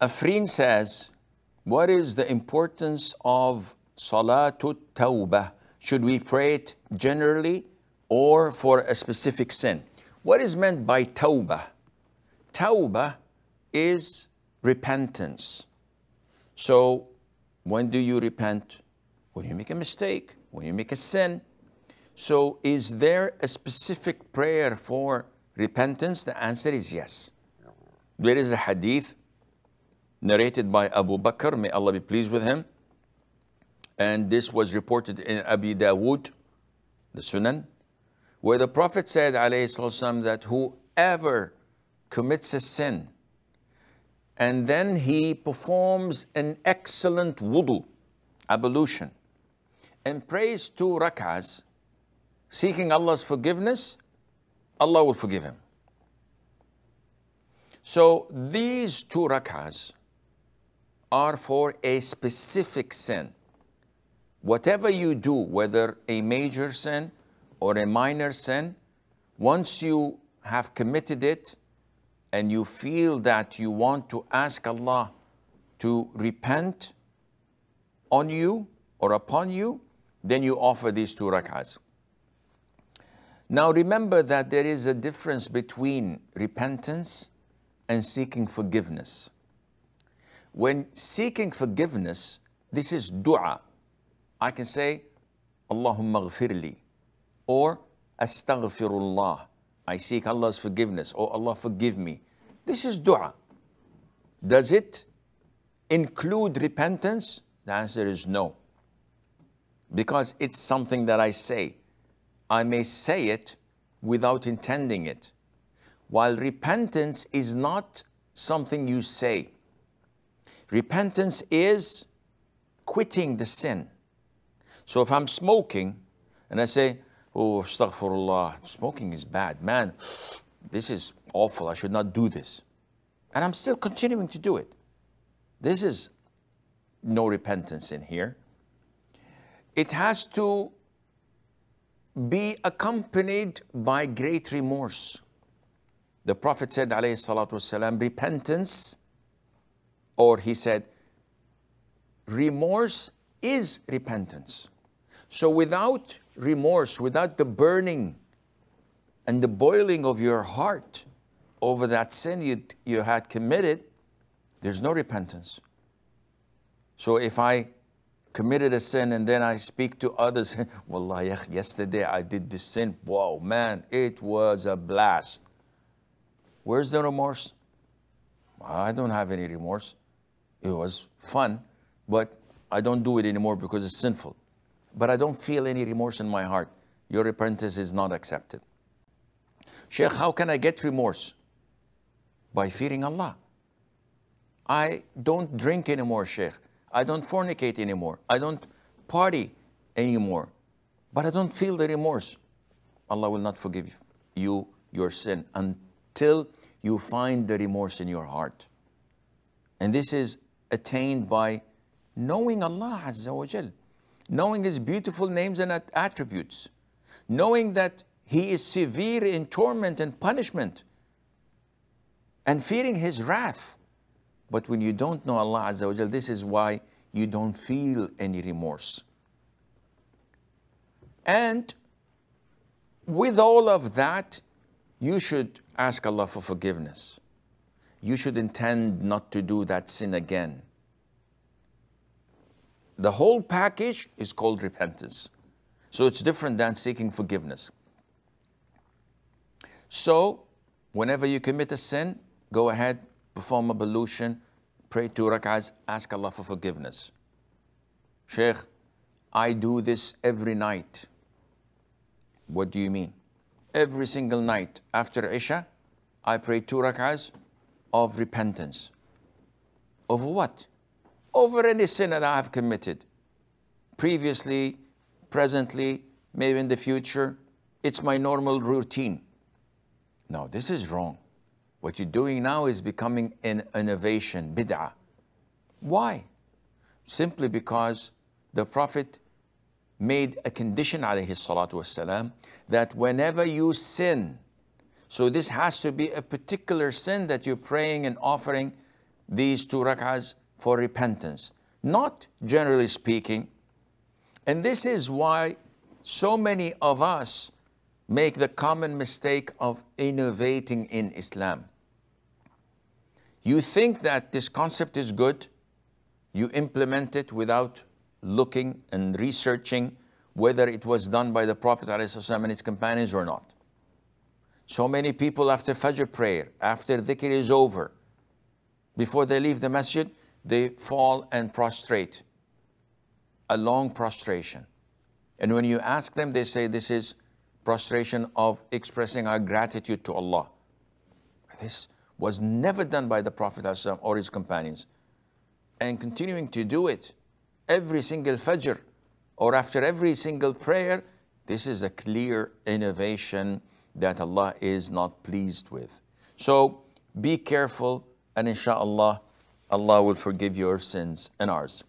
Afreen says, what is the importance of Salatul Tawbah? Should we pray it generally or for a specific sin? What is meant by Tawbah? Tawbah is repentance. So when do you repent? When you make a mistake, when you make a sin. So is there a specific prayer for repentance? The answer is yes. There is a hadith narrated by Abu Bakr, may Allah be pleased with him. And this was reported in Abi Dawood, the Sunan, where the Prophet said, والسلام, that whoever commits a sin and then he performs an excellent wudu, ablution, and prays two rak'ahs, seeking Allah's forgiveness, Allah will forgive him. So these two rak'ahs are for a specific sin. Whatever you do, whether a major sin or a minor sin, once you have committed it and you feel that you want to ask Allah to repent on you or upon you, then you offer these two rak'ahs. Now remember that there is a difference between repentance and seeking forgiveness. When seeking forgiveness, this is dua. I can say, Allahumma ghfirli, or astaghfirullah. I seek Allah's forgiveness, or oh, Allah forgive me. This is dua. Does it include repentance? The answer is no. Because it's something that I say. I may say it without intending it. While repentance is not something you say, Repentance is quitting the sin. So if I'm smoking and I say, oh, astaghfirullah, smoking is bad. Man, this is awful. I should not do this. And I'm still continuing to do it. This is no repentance in here. It has to be accompanied by great remorse. The Prophet said, alayhi salatu wasalam, repentance or he said, remorse is repentance. So without remorse, without the burning and the boiling of your heart over that sin you, you had committed, there's no repentance. So if I committed a sin and then I speak to others, well, yesterday I did this sin. Wow, man, it was a blast. Where's the remorse? I don't have any remorse. It was fun, but I don't do it anymore because it's sinful. But I don't feel any remorse in my heart. Your repentance is not accepted. Sheikh, how can I get remorse? By fearing Allah. I don't drink anymore, Sheikh. I don't fornicate anymore. I don't party anymore. But I don't feel the remorse. Allah will not forgive you your sin until you find the remorse in your heart. And this is attained by knowing Allah Azza wa Jal, knowing His beautiful names and attributes, knowing that He is severe in torment and punishment, and fearing His wrath. But when you don't know Allah Azza wa Jal, this is why you don't feel any remorse. And with all of that, you should ask Allah for forgiveness you should intend not to do that sin again. The whole package is called repentance. So it's different than seeking forgiveness. So, whenever you commit a sin, go ahead, perform a ablution, pray two rak'ahs, ask Allah for forgiveness. Sheikh, I do this every night. What do you mean? Every single night after Isha, I pray two rak'ahs, of repentance. Over what? Over any sin that I have committed. Previously, presently, maybe in the future. It's my normal routine. No, this is wrong. What you're doing now is becoming an innovation, bid'ah. Why? Simply because the Prophet made a condition, alayhi salatu wasalam, that whenever you sin, so this has to be a particular sin that you're praying and offering these two rak'ahs for repentance, not generally speaking. And this is why so many of us make the common mistake of innovating in Islam. You think that this concept is good, you implement it without looking and researching whether it was done by the Prophet ﷺ and his companions or not. So many people after Fajr prayer, after dhikr is over, before they leave the masjid, they fall and prostrate, a long prostration. And when you ask them, they say this is prostration of expressing our gratitude to Allah. This was never done by the Prophet ﷺ or his companions. And continuing to do it every single Fajr or after every single prayer, this is a clear innovation that Allah is not pleased with. So be careful and inshallah, Allah will forgive your sins and ours.